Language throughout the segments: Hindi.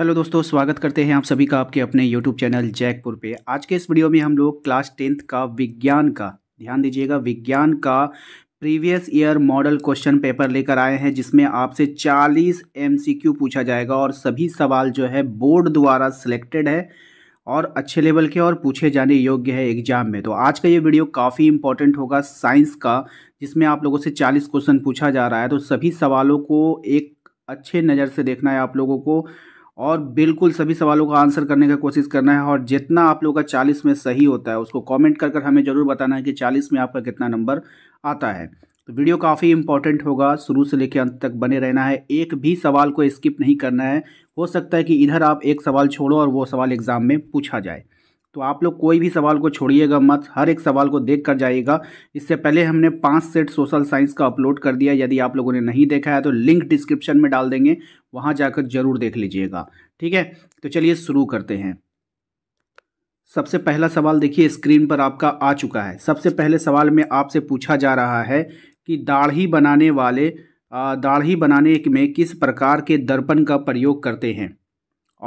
हेलो दोस्तों स्वागत करते हैं आप सभी का आपके अपने यूट्यूब चैनल जैकपुर पे आज के इस वीडियो में हम लोग क्लास टेंथ का विज्ञान का ध्यान दीजिएगा विज्ञान का previous year model question paper लेकर आए हैं जिसमें आपसे 40 एमसीक्यू पूछा जाएगा और सभी सवाल जो है बोर्ड द्वारा सिलेक्टेड है और अच्छे लेवल के और पूछे जाने योग्य है एग्जाम में तो आज का ये वीडियो काफ़ी इंपॉर्टेंट होगा साइंस का जिसमें आप लोगों से चालीस क्वेश्चन पूछा जा रहा है तो सभी सवालों को एक अच्छे नज़र से देखना है आप लोगों को और बिल्कुल सभी सवालों का आंसर करने का कोशिश करना है और जितना आप लोगों का चालीस में सही होता है उसको कमेंट कर कर हमें ज़रूर बताना है कि चालीस में आपका कितना नंबर आता है तो वीडियो काफ़ी इंपॉर्टेंट होगा शुरू से लेकर अंत तक बने रहना है एक भी सवाल को स्किप नहीं करना है हो सकता है कि इधर आप एक सवाल छोड़ो और वो सवाल एग्ज़ाम में पूछा जाए तो आप लोग कोई भी सवाल को छोड़िएगा मत हर एक सवाल को देख कर जाइएगा इससे पहले हमने पांच सेट सोशल साइंस का अपलोड कर दिया यदि आप लोगों ने नहीं देखा है तो लिंक डिस्क्रिप्शन में डाल देंगे वहां जाकर जरूर देख लीजिएगा ठीक है तो चलिए शुरू करते हैं सबसे पहला सवाल देखिए स्क्रीन पर आपका आ चुका है सबसे पहले सवाल में आपसे पूछा जा रहा है कि दाढ़ी बनाने वाले दाढ़ी बनाने में किस प्रकार के दर्पण का प्रयोग करते हैं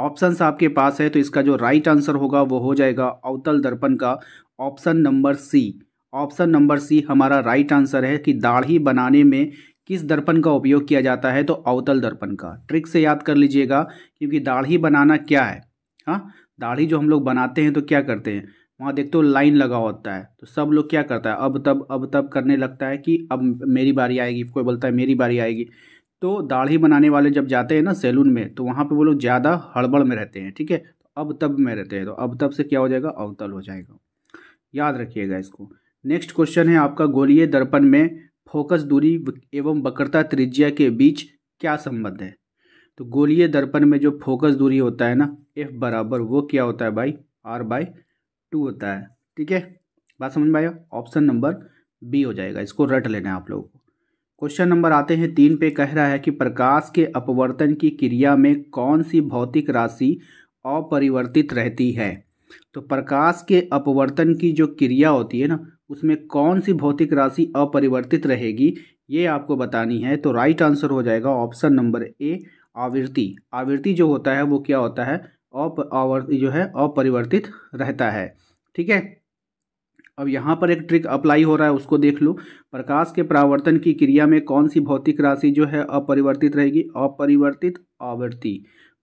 ऑप्शंस आपके पास है तो इसका जो राइट आंसर होगा वो हो जाएगा अवतल दर्पण का option number C option number C हमारा राइट आंसर है कि दाढ़ी बनाने में किस दर्पण का उपयोग किया जाता है तो अवतल दर्पण का ट्रिक से याद कर लीजिएगा क्योंकि दाढ़ी बनाना क्या है हाँ दाढ़ी जो हम लोग बनाते हैं तो क्या करते हैं वहाँ देखते हो लाइन लगा होता है तो सब लोग क्या करता है अब तब अब तब करने लगता है कि अब मेरी बारी आएगी कोई बोलता है मेरी बारी आएगी तो दाढ़ी बनाने वाले जब जाते हैं ना सैलून में तो वहाँ पे वो लोग ज़्यादा हड़बड़ में रहते हैं ठीक है तो अब तब में रहते हैं तो अब तब से क्या हो जाएगा अवतल हो जाएगा याद रखिएगा इसको नेक्स्ट क्वेश्चन है आपका गोलीय दर्पण में फोकस दूरी एवं बकरता त्रिज्या के बीच क्या संबंध है तो गोलीय दर्पण में जो फोकस दूरी होता है ना एफ बराबर वो क्या होता है भाई आर बाई टू होता है ठीक है बात समझ में आया ऑप्शन नंबर बी हो जाएगा इसको रट लेना है आप लोग क्वेश्चन नंबर आते हैं तीन पे कह रहा है कि प्रकाश के अपवर्तन की क्रिया में कौन सी भौतिक राशि अपरिवर्तित रहती है तो प्रकाश के अपवर्तन की जो क्रिया होती है ना उसमें कौन सी भौतिक राशि अपरिवर्तित रहेगी ये आपको बतानी है तो राइट आंसर हो जाएगा ऑप्शन नंबर ए आवृत्ति आवृत्ति जो होता है वो क्या होता है अप जो है अपरिवर्तित रहता है ठीक है अब यहाँ पर एक ट्रिक अप्लाई हो रहा है उसको देख लो प्रकाश के परावर्तन की क्रिया में कौन सी भौतिक राशि जो है अपरिवर्तित रहेगी अपरिवर्तित आवर्ती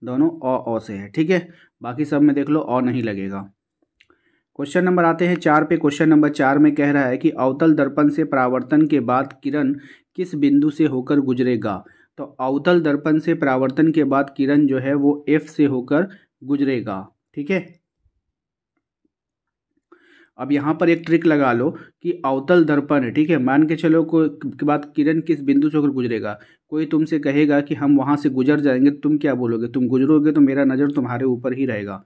दोनों अ अ से है ठीक है बाकी सब में देख लो अ नहीं लगेगा क्वेश्चन नंबर आते हैं चार पे क्वेश्चन नंबर चार में कह रहा है कि अवतल दर्पण से परावर्तन के बाद किरण किस बिंदु से होकर गुजरेगा तो अवतल दर्पण से परावर्तन के बाद किरण जो है वो एफ से होकर गुजरेगा ठीक है अब यहाँ पर एक ट्रिक लगा लो कि अवतल दर्पण है ठीक है मान के चलो कोई बात किरण किस बिंदु से होकर गुजरेगा कोई तुमसे कहेगा कि हम वहाँ से गुजर जाएंगे तुम क्या बोलोगे तुम गुजरोगे तो मेरा नज़र तुम्हारे ऊपर ही रहेगा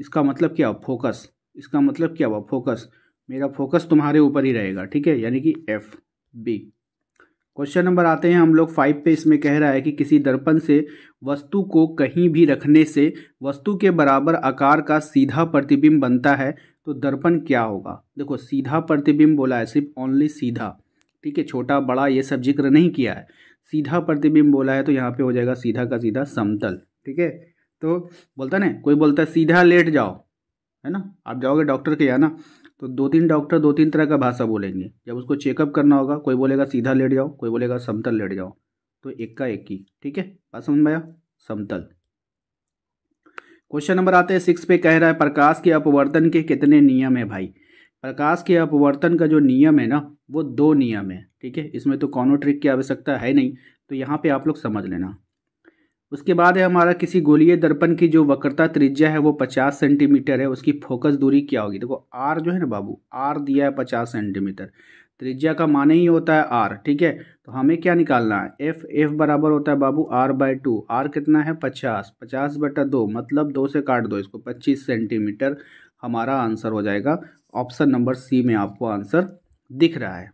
इसका मतलब क्या फोकस इसका मतलब क्या हुआ फोकस मेरा फोकस तुम्हारे ऊपर ही रहेगा ठीक है यानी कि एफ बी क्वेश्चन नंबर आते हैं हम लोग फाइव पे इसमें कह रहा है कि किसी दर्पण से वस्तु को कहीं भी रखने से वस्तु के बराबर आकार का सीधा प्रतिबिंब बनता है तो दर्पण क्या होगा देखो सीधा प्रतिबिंब बोला है सिर्फ ओनली सीधा ठीक है छोटा बड़ा ये सब जिक्र नहीं किया है सीधा प्रतिबिंब बोला है तो यहाँ पे हो जाएगा सीधा का सीधा समतल ठीक है तो बोलता ना कोई बोलता है सीधा लेट जाओ है ना आप जाओगे डॉक्टर के यहाँ ना तो दो तीन डॉक्टर दो तीन तरह का भाषा बोलेंगे जब उसको चेकअप करना होगा कोई बोलेगा सीधा लेट जाओ कोई बोलेगा समतल लेट जाओ तो एक का एक ही ठीक है बात समझ में आया समतल क्वेश्चन नंबर आते हैं सिक्स पे कह रहा है प्रकाश के अपवर्तन के कितने नियम है भाई प्रकाश के अपवर्तन का जो नियम है ना वो दो नियम है ठीक है इसमें तो कौनो ट्रिक की आवश्यकता है नहीं तो यहाँ पे आप लोग समझ लेना उसके बाद है हमारा किसी गोलीय दर्पण की जो वक्रता त्रिज्या है वो पचास सेंटीमीटर है उसकी फोकस दूरी क्या होगी देखो आर जो है ना बाबू आर दिया है पचास सेंटीमीटर त्रिज्या का माने ही होता है आर ठीक है तो हमें क्या निकालना है एफ एफ बराबर होता है बाबू आर बाय टू आर कितना है पचास पचास बटा दो मतलब दो से काट दो इसको पच्चीस सेंटीमीटर हमारा आंसर हो जाएगा ऑप्शन नंबर सी में आपको आंसर दिख रहा है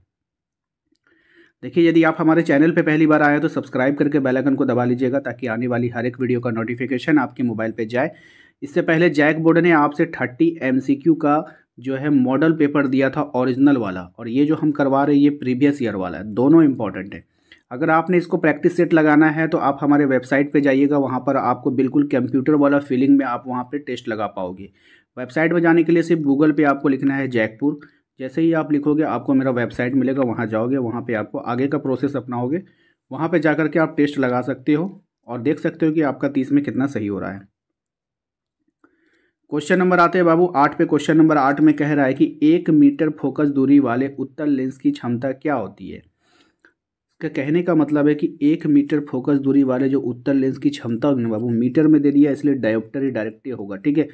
देखिए यदि आप हमारे चैनल पर पहली बार आए तो सब्सक्राइब करके बेल आइकन को दबा लीजिएगा ताकि आने वाली हर एक वीडियो का नोटिफिकेशन आपके मोबाइल पर जाए इससे पहले जैक बोर्ड ने आपसे थर्टी एम का जो है मॉडल पेपर दिया था ओरिजिनल वाला और ये जो हम करवा रहे हैं ये प्रीवियस ईयर वाला है दोनों इंपॉर्टेंट है अगर आपने इसको प्रैक्टिस सेट लगाना है तो आप हमारे वेबसाइट पे जाइएगा वहाँ पर आपको बिल्कुल कंप्यूटर वाला फीलिंग में आप वहाँ पे टेस्ट लगा पाओगे वेबसाइट पर जाने के लिए सिर्फ गूगल पर आपको लिखना है जैकपुर जैसे ही आप लिखोगे आपको मेरा वेबसाइट मिलेगा वहाँ जाओगे वहाँ पर आपको आगे का प्रोसेस अपनाओगे वहाँ पर जा के आप टेस्ट लगा सकते हो और देख सकते हो कि आपका तीस में कितना सही हो रहा है क्वेश्चन नंबर आते हैं बाबू आठ पे क्वेश्चन नंबर आठ में कह रहा है कि एक मीटर फोकस दूरी वाले उत्तर लेंस की क्षमता क्या होती है इसका कहने का मतलब है कि एक मीटर फोकस दूरी वाले जो उत्तर लेंस की क्षमता होगी ना बाबू मीटर में दे दिया इसलिए डायोप्टर ही डायरेक्ट होगा ठीक है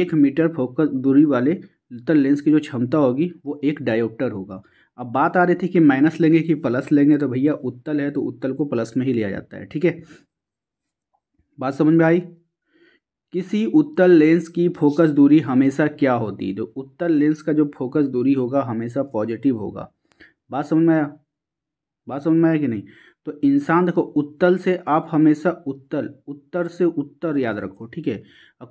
एक मीटर फोकस दूरी वाले उत्तर लेंस की जो क्षमता होगी वो एक डायोप्टर होगा अब बात आ रही थी कि माइनस लेंगे कि प्लस लेंगे तो भैया उत्तल है तो उत्तल को प्लस में ही लिया जाता है ठीक है बात समझ में आई किसी उत्तल लेंस की फोकस दूरी हमेशा क्या होती है तो उत्तल लेंस का जो फोकस दूरी होगा हमेशा पॉजिटिव होगा बात समझ में आया बात समझ में आया कि नहीं तो इंसान देखो उत्तल से आप हमेशा उत्तल उत्तर से उत्तर याद रखो ठीक है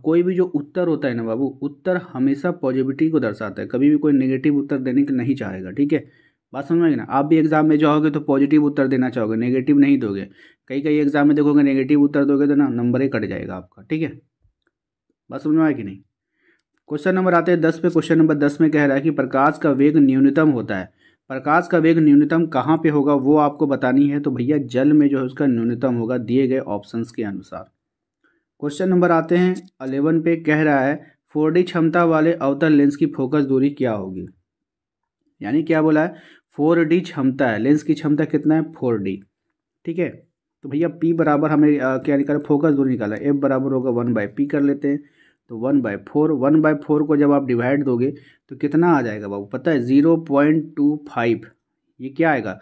कोई भी जो उत्तर होता है ना बाबू उत्तर हमेशा पॉजिटिविटी को दर्शाता है कभी भी कोई नेगेटिव उत्तर देने के नहीं चाहेगा ठीक है बात समझ में ना आप भी एग्जाम में जाओगे तो पॉजिटिव उत्तर देना चाहोगे नेगेटिव नहीं दोगे कई कई एग्जाम में देखोगे नेगेटिव उत्तर दोगे तो ना नंबर ही कट जाएगा आपका ठीक है बात समझ में आया कि नहीं क्वेश्चन नंबर आते हैं दस पे क्वेश्चन नंबर दस में कह रहा है कि प्रकाश का वेग न्यूनतम होता है प्रकाश का वेग न्यूनतम कहाँ पे होगा वो आपको बतानी है तो भैया जल में जो है उसका न्यूनतम होगा दिए गए ऑप्शंस के अनुसार क्वेश्चन नंबर आते हैं अलेवन पे कह रहा है फोर क्षमता वाले अवतल लेंस की फोकस दूरी क्या होगी यानी क्या बोला है फोर क्षमता है लेंस की क्षमता कितना है फोर ठीक है तो भैया पी बराबर हमें क्या निकाला फोकस दूरी निकाला एफ बराबर होगा वन बाई पी कर लेते हैं तो one by four one by four को जब आप डिवाइड दोगे तो कितना आ जाएगा बाबू पता है ज़ीरो पॉइंट टू फाइव ये क्या आएगा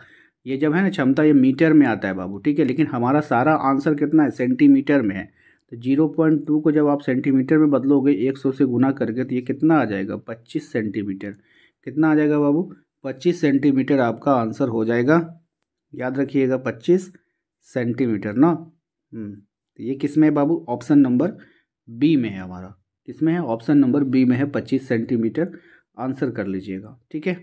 ये जब है ना क्षमता ये मीटर में आता है बाबू ठीक है लेकिन हमारा सारा आंसर कितना है सेंटीमीटर में है तो जीरो पॉइंट टू को जब आप सेंटीमीटर में बदलोगे एक सौ से गुना करके तो ये कितना आ जाएगा पच्चीस सेंटीमीटर कितना आ जाएगा बाबू पच्चीस सेंटीमीटर आपका आंसर हो जाएगा याद रखिएगा पच्चीस सेंटीमीटर ना हम्म, तो ये किस में बाबू ऑप्शन नंबर बी में है हमारा इसमें है ऑप्शन नंबर बी में है पच्चीस सेंटीमीटर आंसर कर लीजिएगा ठीक है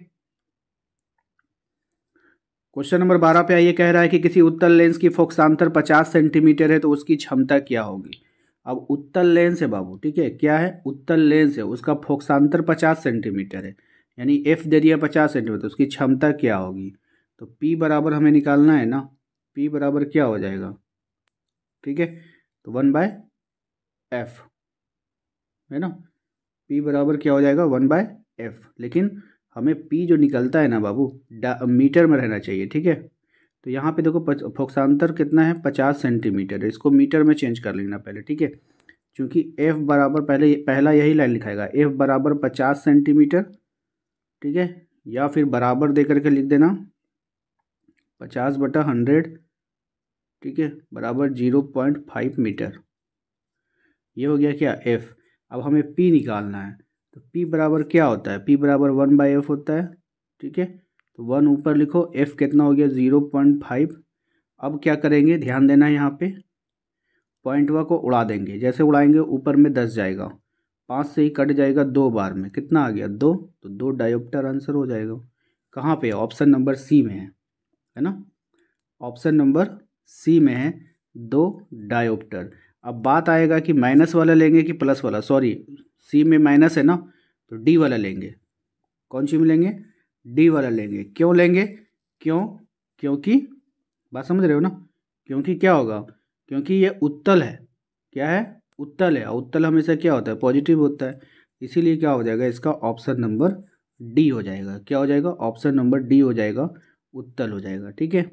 क्वेश्चन नंबर बारह पे आइए कह रहा है कि किसी उत्तल लेंस की फोक्सांतर पचास सेंटीमीटर है तो उसकी क्षमता क्या होगी अब उत्तल लेंस है बाबू ठीक है क्या है उत्तल लेंस है उसका फोक्सांतर पचास सेंटीमीटर है यानी एफ दे दिया पचास सेंटीमीटर तो उसकी क्षमता क्या होगी तो पी बराबर हमें निकालना है ना पी बराबर क्या हो जाएगा ठीक है तो वन बाय एफ है ना पी बराबर क्या हो जाएगा वन बाय एफ लेकिन हमें पी जो निकलता है ना बाबू मीटर में रहना चाहिए ठीक है तो यहाँ पे देखो फोक्सांतर कितना है पचास सेंटीमीटर है इसको मीटर में चेंज कर लेना पहले ठीक है क्योंकि एफ बराबर पहले पहला यही लाइन लिखाएगा एफ बराबर पचास सेंटीमीटर ठीक है या फिर बराबर दे करके लिख देना पचास बटा हंड्रेड ठीक है बराबर जीरो पॉइंट फाइव मीटर ये हो गया क्या एफ़ अब हमें पी निकालना है तो पी बराबर क्या होता है पी बराबर वन बाई एफ होता है ठीक है तो वन ऊपर लिखो एफ कितना हो गया ज़ीरो पॉइंट फाइव अब क्या करेंगे ध्यान देना है यहाँ पे पॉइंट वा को उड़ा देंगे जैसे उड़ाएंगे ऊपर में दस जाएगा पाँच से ही कट जाएगा दो बार में कितना आ गया दो तो दो डायोप्टर आंसर हो जाएगा कहाँ पे ऑप्शन नंबर सी में है है ना ऑप्शन नंबर सी में है दो डायोप्टर अब बात आएगा कि माइनस वाला लेंगे कि प्लस वाला सॉरी सी में माइनस है ना तो डी वाला लेंगे कौन सी में लेंगे डी वाला लेंगे क्यों लेंगे क्यों क्योंकि बात समझ रहे हो ना क्योंकि क्या होगा क्योंकि ये उत्तल है क्या है उत्तल है उत्तल हमेशा क्या होता है पॉजिटिव होता है इसीलिए क्या हो जाएगा इसका ऑप्शन नंबर डी हो जाएगा क्या हो जाएगा ऑप्शन नंबर डी हो जाएगा उत्तल हो जाएगा ठीक है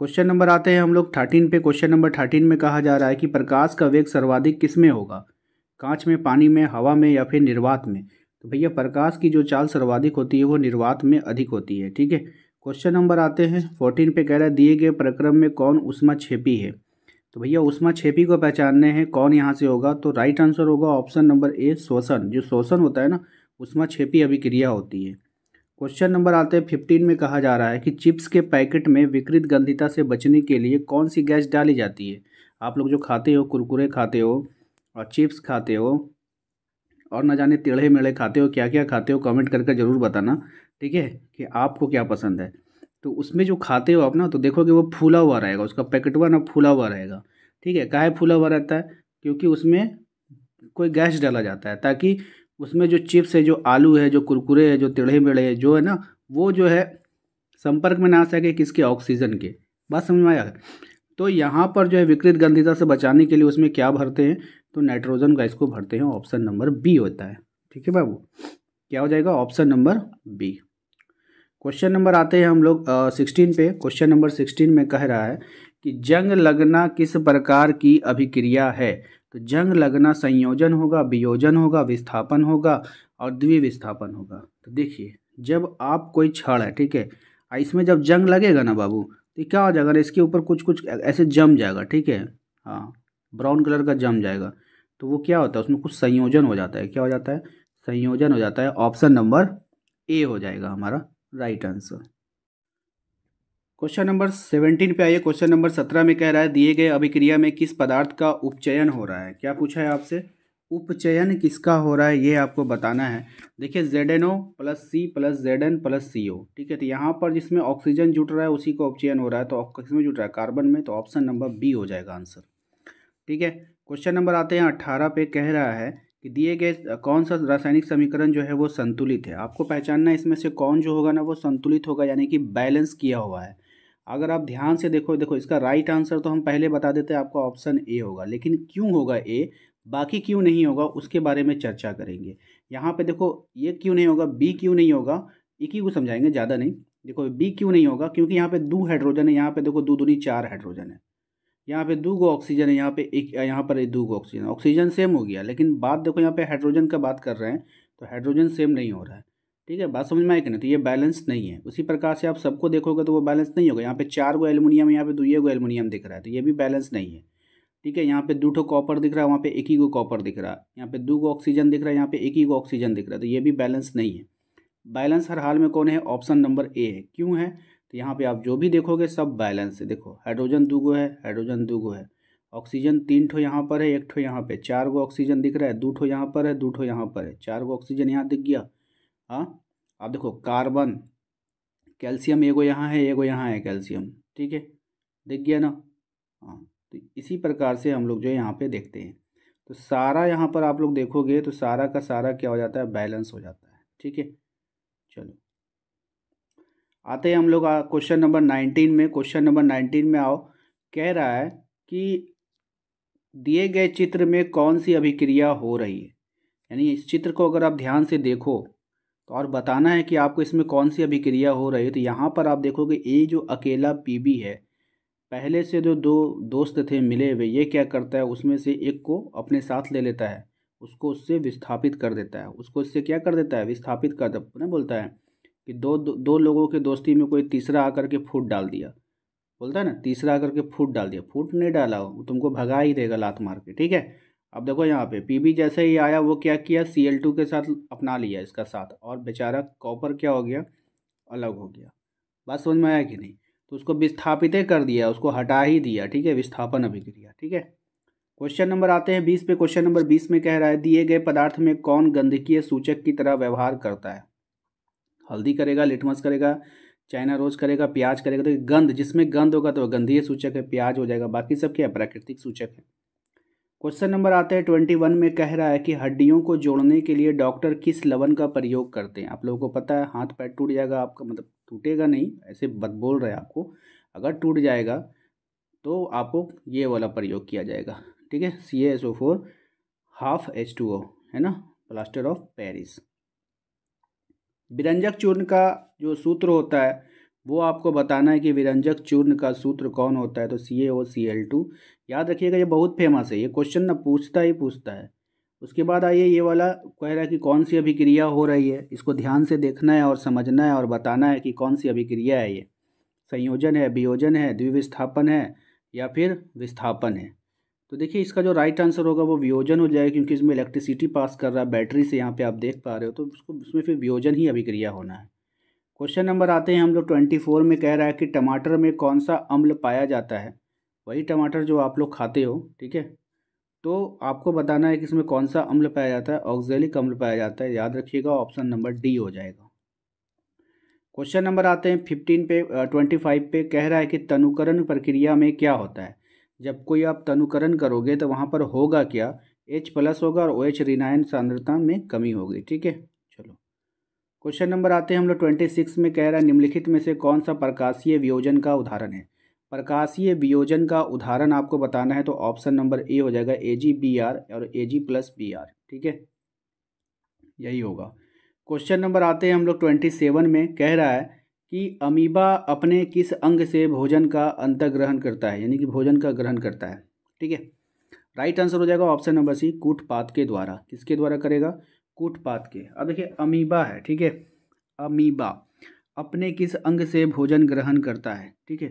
क्वेश्चन नंबर आते हैं हम लोग थर्टीन पे क्वेश्चन नंबर थर्टीन में कहा जा रहा है कि प्रकाश का वेग सर्वाधिक किस में होगा कांच में पानी में हवा में या फिर निर्वात में तो भैया प्रकाश की जो चाल सर्वाधिक होती है वो निर्वात में अधिक होती है ठीक है क्वेश्चन नंबर आते हैं फोर्टीन पे कह रहा है दिए गए प्रक्रम में कौन उष्मा छेपी है तो भैया उष्मा छेपी को पहचानने हैं कौन यहाँ से होगा तो राइट आंसर होगा ऑप्शन नंबर ए शोषण जो शोषण होता है ना उष्मा छेपी अभिक्रिया होती है क्वेश्चन नंबर आते हैं फिफ्टीन में कहा जा रहा है कि चिप्स के पैकेट में विकृत गंधिता से बचने के लिए कौन सी गैस डाली जाती है आप लोग जो खाते हो कुरकुरे खाते हो और चिप्स खाते हो और ना जाने टेढ़े मेढ़े खाते हो क्या क्या खाते हो कमेंट करके ज़रूर बताना ठीक है कि आपको क्या पसंद है तो उसमें जो खाते हो आप ना तो देखो कि वो फूला हुआ रहेगा उसका पैकेटवा ना फूला हुआ रहेगा ठीक है काहे फूला हुआ रहता है क्योंकि उसमें कोई गैस डाला जाता है ताकि उसमें जो चिप्स है जो आलू है जो कुरकुरे है जो टेढ़े मेड़े है जो है ना वो जो है संपर्क में ना आ सके किसके ऑक्सीजन के बात समझ में आया तो यहाँ पर जो है विकृत गंधिता से बचाने के लिए उसमें क्या भरते हैं तो नाइट्रोजन गैस को भरते हैं ऑप्शन नंबर बी होता है ठीक है बाबू क्या हो जाएगा option number B question number आते हैं हम लोग सिक्सटीन पे क्वेश्चन नंबर सिक्सटीन में कह रहा है कि जंग लगना किस प्रकार की अभिक्रिया है तो जंग लगना संयोजन होगा वियोजन होगा विस्थापन होगा और द्विविस्थापन होगा तो देखिए जब आप कोई छड़ है ठीक है इसमें जब जंग लगेगा ना बाबू तो क्या हो जाएगा ना इसके ऊपर कुछ कुछ ऐसे जम जाएगा ठीक है हाँ ब्राउन कलर का जम जाएगा तो वो क्या होता है उसमें कुछ संयोजन हो जाता है क्या हो जाता है संयोजन हो जाता है ऑप्शन नंबर ए हो जाएगा हमारा right answer question number seventeen पे आइए क्वेश्चन नंबर सत्रह में कह रहा है दिए गए अभिक्रिया में किस पदार्थ का उपचयन हो रहा है क्या पूछा है आपसे उपचयन किसका हो रहा है ये आपको बताना है देखिए Z N O plus C plus Z N plus C O ठीक है तो यहाँ पर जिसमें ऑक्सीजन जुट रहा है उसी का उपचयन हो रहा है तो किसमें जुट रहा है कार्बन में तो ऑप्शन नंबर बी हो जाएगा आंसर ठीक है क्वेश्चन नंबर आते हैं अट्ठारह पे कह रहा है कि दिए गए कौन सा रासायनिक समीकरण जो है वो संतुलित है आपको पहचानना है इसमें से कौन जो होगा ना वो संतुलित होगा यानी कि बैलेंस किया हुआ है अगर आप ध्यान से देखो देखो इसका राइट आंसर तो हम पहले बता देते हैं आपका ऑप्शन ए होगा लेकिन क्यों होगा ए बाकी क्यों नहीं होगा उसके बारे में चर्चा करेंगे यहाँ पे देखो ये क्यों नहीं होगा बी क्यों नहीं होगा एक ही को समझाएंगे ज़्यादा नहीं देखो बी क्यों नहीं होगा क्योंकि यहाँ पे दो हाइड्रोजन है यहाँ पे देखो दो दूनी चार हाइड्रोजन है यहाँ पे दो गो ऑक्सीजन है यहाँ पे एक यहाँ पर दो गो ऑक्सीजन ऑक्सीजन सेम हो गया लेकिन बात देखो यहाँ पे हाइड्रोजन का बात कर रहे हैं तो हाइड्रोजन सेम नहीं हो रहा है ठीक है बात समझ में आए कि नहीं तो ये बैलेंस नहीं है उसी प्रकार से आप सबको देखोगे तो वो बैलेंस नहीं होगा यहाँ पे चार गो एलमिनियम यहाँ पे दुए गो एलमिनियम दिख रहा है तो ये भी बैलेंस नहीं है ठीक है यहाँ पे दो ठो कॉपर दिख रहा है वहाँ पे एक ही गो कॉपर दिख रहा है यहाँ पे दो गो ऑक्सीजन दिख रहा है यहाँ पे एक ही गो ऑक्सीजन दिख रहा है तो ये भी बैलेंस नहीं है बैलेंस हर हाल में कौन है ऑप्शन नंबर ए है क्यों है तो यहाँ पे आप जो भी देखोगे सब बैलेंस है देखो हाइड्रोजन दो गो है हाइड्रोजन दो गो है ऑक्सीजन तीन ठो यहाँ पर है एक ठो यहाँ पे चार गो ऑक्सीजन दिख रहा है दो ठो यहाँ पर है दो ठो यहाँ पर है चार गो ऑक्सीजन यहाँ दिख गया हाँ आप देखो कार्बन कैल्शियम एगो यहाँ है एगो यहाँ है कैल्शियम ठीक है देख गया ना हाँ तो इसी प्रकार से हम लोग जो यहाँ पे देखते हैं तो सारा यहाँ पर आप लोग देखोगे तो सारा का सारा क्या हो जाता है बैलेंस हो जाता है ठीक है चलो आते हैं हम लोग क्वेश्चन नंबर नाइनटीन में क्वेश्चन नंबर नाइनटीन में आओ कह रहा है कि दिए गए चित्र में कौन सी अभिक्रिया हो रही है यानी इस चित्र को अगर आप ध्यान से देखो तो और बताना है कि आपको इसमें कौन सी अभिक्रिया हो रही है तो यहाँ पर आप देखोगे ये जो अकेला पीबी है पहले से जो दो दोस्त थे मिले हुए ये क्या करता है उसमें से एक को अपने साथ ले लेता है उसको उससे विस्थापित कर देता है उसको उससे क्या कर देता है विस्थापित कर देता बोलता है कि दो दो, दो लोगों के दोस्ती में कोई तीसरा आकर के फूट डाल दिया बोलता है ना तीसरा आकर के फूट डाल दिया फूट नहीं डाला हो तुमको भगा ही देगा लात मार के ठीक है अब देखो यहाँ पे बी जैसे ही आया वो क्या किया सी एल टू के साथ अपना लिया इसका साथ और बेचारा कॉपर क्या हो गया अलग हो गया बात समझ में आया कि नहीं तो उसको विस्थापित कर दिया उसको हटा ही दिया ठीक है विस्थापन अभिक्रिया ठीक है क्वेश्चन नंबर आते हैं बीस पे क्वेश्चन नंबर बीस में कह रहा है दिए गए पदार्थ में कौन गंदकीय सूचक की तरह व्यवहार करता है हल्दी करेगा लिटमस करेगा चाइना रोज करेगा प्याज करेगा तो गंध जिसमें गंध होगा तो गंधीय सूचक है प्याज हो जाएगा बाकी सब क्या है प्राकृतिक सूचक है क्वेश्चन नंबर आता है ट्वेंटी वन में कह रहा है कि हड्डियों को जोड़ने के लिए डॉक्टर किस लवन का प्रयोग करते हैं आप लोगों को पता है हाथ पैर टूट जाएगा आपका मतलब टूटेगा नहीं ऐसे बद बोल रहे हैं आपको अगर टूट जाएगा तो आपको ये वाला प्रयोग किया जाएगा ठीक है C S O four half H two O है ना प्लास्टर ऑफ पेरिस विरंजक चूर्ण का जो सूत्र होता है वो आपको बताना है कि विरंजक चूर्ण का सूत्र कौन होता है तो सी ए ओ सी एल टू याद रखिएगा ये बहुत फेमस है ये क्वेश्चन ना पूछता ही पूछता है उसके बाद आइए ये वाला कह रहा है कि कौन सी अभिक्रिया हो रही है इसको ध्यान से देखना है और समझना है और बताना है कि कौन सी अभिक्रिया है ये संयोजन है वियोजन है द्विविस्थापन है या फिर विस्थापन है तो देखिए इसका जो राइट आंसर होगा वो वियोजन हो जाएगा क्योंकि इसमें इलेक्ट्रिसिटी पास कर रहा है बैटरी से यहाँ पे आप देख पा रहे हो तो उसको उसमें फिर वियोजन ही अभिक्रिया होना है क्वेश्चन नंबर आते हैं हम लोग ट्वेंटी फोर में कह रहा है कि टमाटर में कौन सा अम्ल पाया जाता है वही टमाटर जो आप लोग खाते हो ठीक है तो आपको बताना है कि इसमें कौन सा अम्ल पाया जाता है ऑक्जेलिक अम्ल पाया जाता है याद रखिएगा ऑप्शन नंबर डी हो जाएगा क्वेश्चन नंबर आते हैं फिफ्टीन पे ट्वेंटी फाइव पे कह रहा है कि तनुकरण प्रक्रिया में क्या होता है जब कोई आप तनुकरण करोगे तो वहाँ पर होगा क्या एच प्लस होगा और ओ एच रिनाइन सांद्रता में कमी होगी ठीक है चलो क्वेश्चन नंबर आते हैं हम लोग ट्वेंटी सिक्स में कह रहा है निम्नलिखित में से कौन सा प्रकाशीय वियोजन का उदाहरण है प्रकाशीय वियोजन का उदाहरण आपको बताना है तो ऑप्शन नंबर ए हो जाएगा ए जी बी आर और A G plus B R ठीक है यही होगा क्वेश्चन नंबर आते हैं हम लोग ट्वेंटी सेवन में कह रहा है कि अमीबा अपने किस अंग से भोजन का अंतर्ग्रहण करता है यानी कि भोजन का ग्रहण करता है ठीक है राइट आंसर हो जाएगा ऑप्शन नंबर सी कूटपात के द्वारा किसके द्वारा करेगा कूटपात के अब देखिए अमीबा है ठीक है अमीबा अपने किस अंग से भोजन ग्रहण करता है ठीक है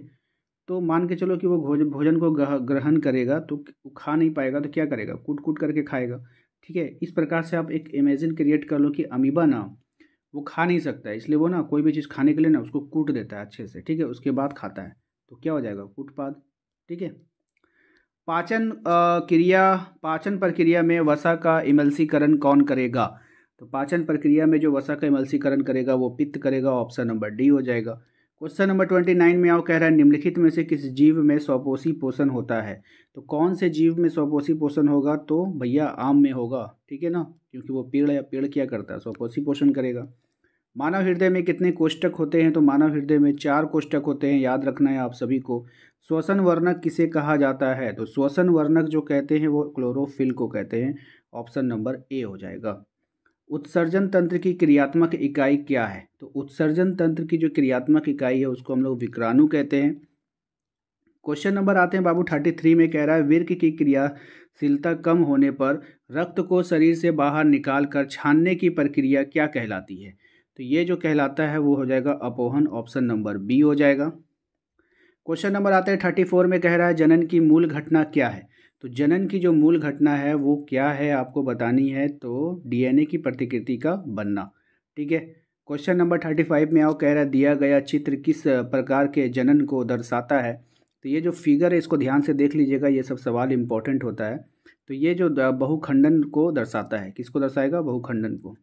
तो मान के चलो कि वो भोज भोजन को ग्रहण करेगा तो खा नहीं पाएगा तो क्या करेगा कूट कूट करके खाएगा ठीक है इस प्रकार से आप एक इमेजिन क्रिएट कर लो कि अमीबा ना वो खा नहीं सकता है इसलिए वो ना कोई भी चीज़ खाने के लिए ना उसको कूट देता है अच्छे से ठीक है उसके बाद खाता है तो क्या हो जाएगा कूटपाद ठीक है पाचन क्रिया पाचन प्रक्रिया में वसा का इमल्सीकरण कौन करेगा तो पाचन प्रक्रिया में जो वसा का इमल्सीकरण करेगा वो पित्त करेगा ऑप्शन नंबर डी हो जाएगा क्वेश्चन नंबर ट्वेंटी नाइन में आओ कह रहा है निम्नलिखित में से किस जीव में स्वपोषी पोषण होता है तो कौन से जीव में स्वपोषी पोषण होगा तो भैया आम में होगा ठीक है ना क्योंकि वो पेड़ या पेड़ क्या करता है स्वपोषी पोषण करेगा मानव हृदय में कितने कोष्टक होते हैं तो मानव हृदय में चार कोष्टक होते हैं याद रखना है आप सभी को श्वसन वर्णक किसे कहा जाता है तो श्वसन वर्णक जो कहते हैं वो क्लोरोफिल को कहते हैं ऑप्शन नंबर ए हो जाएगा उत्सर्जन तंत्र की क्रियात्मक इकाई क्या है तो उत्सर्जन तंत्र की जो क्रियात्मक इकाई है उसको हम लोग विक्राणु कहते हैं क्वेश्चन नंबर आते हैं बाबू थर्टी थ्री में कह रहा है वीर्क की क्रियाशीलता कम होने पर रक्त को शरीर से बाहर निकाल कर छानने की प्रक्रिया क्या कहलाती है तो ये जो कहलाता है वो हो जाएगा अपोहन ऑप्शन नंबर बी हो जाएगा क्वेश्चन नंबर आते हैं थर्टी फोर में कह रहा है जनन की मूल घटना क्या है तो जनन की जो मूल घटना है वो क्या है आपको बतानी है तो डीएनए की प्रतिकृति का बनना ठीक है क्वेश्चन नंबर थर्टी फाइव में आओ कह रहा दिया गया चित्र किस प्रकार के जनन को दर्शाता है तो ये जो फिगर है इसको ध्यान से देख लीजिएगा ये सब सवाल इम्पॉर्टेंट होता है तो ये जो बहुखंडन को दर्शाता है किसको दर्शाएगा बहुखंडन को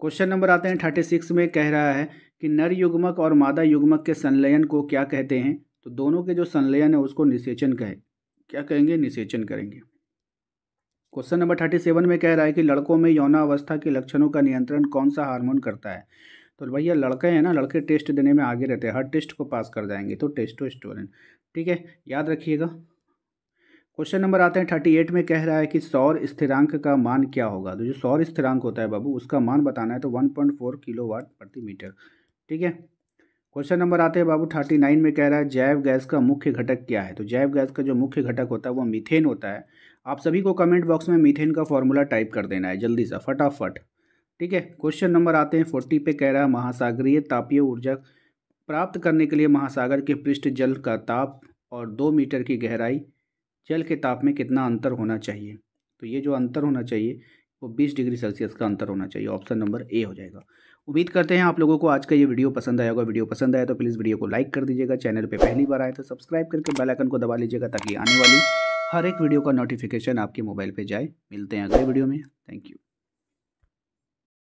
क्वेश्चन नंबर आते हैं थर्टी सिक्स में कह रहा है कि नर युग्मक और मादा युग्मक के संलयन को क्या कहते हैं तो दोनों के जो संलयन है उसको निषेचन कहे क्या कहेंगे निषेचन करेंगे क्वेश्चन नंबर थर्टी सेवन में कह रहा है कि लड़कों में यौनावस्था के लक्षणों का नियंत्रण कौन सा हार्मोन करता है तो भैया लड़के हैं ना लड़के टेस्ट देने में आगे रहते हैं हर टेस्ट को पास कर जाएंगे तो टेस्टो ठीक है याद रखिएगा क्वेश्चन नंबर आते हैं थर्टी एट में कह रहा है कि सौर स्थिरांक का मान क्या होगा तो जो सौर स्थिरांक होता है बाबू उसका मान बताना है तो one point four kilowatt प्रति मीटर ठीक है क्वेश्चन नंबर आते हैं बाबू थर्टी नाइन में कह रहा है जैव गैस का मुख्य घटक क्या है तो जैव गैस का जो मुख्य घटक होता है वो मीथेन होता है आप सभी को कमेंट बॉक्स में मीथेन का फॉर्मूला टाइप कर देना है जल्दी से फटाफट ठीक है क्वेश्चन नंबर आते हैं फोर्टी पे कह रहा है महासागरीय तापीय ऊर्जा प्राप्त करने के लिए महासागर के पृष्ठ जल का ताप और दो मीटर की गहराई जल के ताप में कितना अंतर होना चाहिए तो ये जो अंतर होना चाहिए वो बीस डिग्री सेल्सियस का अंतर होना चाहिए ऑप्शन नंबर ए हो जाएगा उम्मीद करते हैं आप लोगों को आज का ये वीडियो पसंद आया होगा वीडियो पसंद आया तो प्लीज़ वीडियो को लाइक कर दीजिएगा चैनल पे पहली बार आए तो सब्सक्राइब करके बेल आइकन को दबा लीजिएगा ताकि आने वाली हर एक वीडियो का नोटिफिकेशन आपके मोबाइल पे जाए मिलते हैं अगले वीडियो में थैंक यू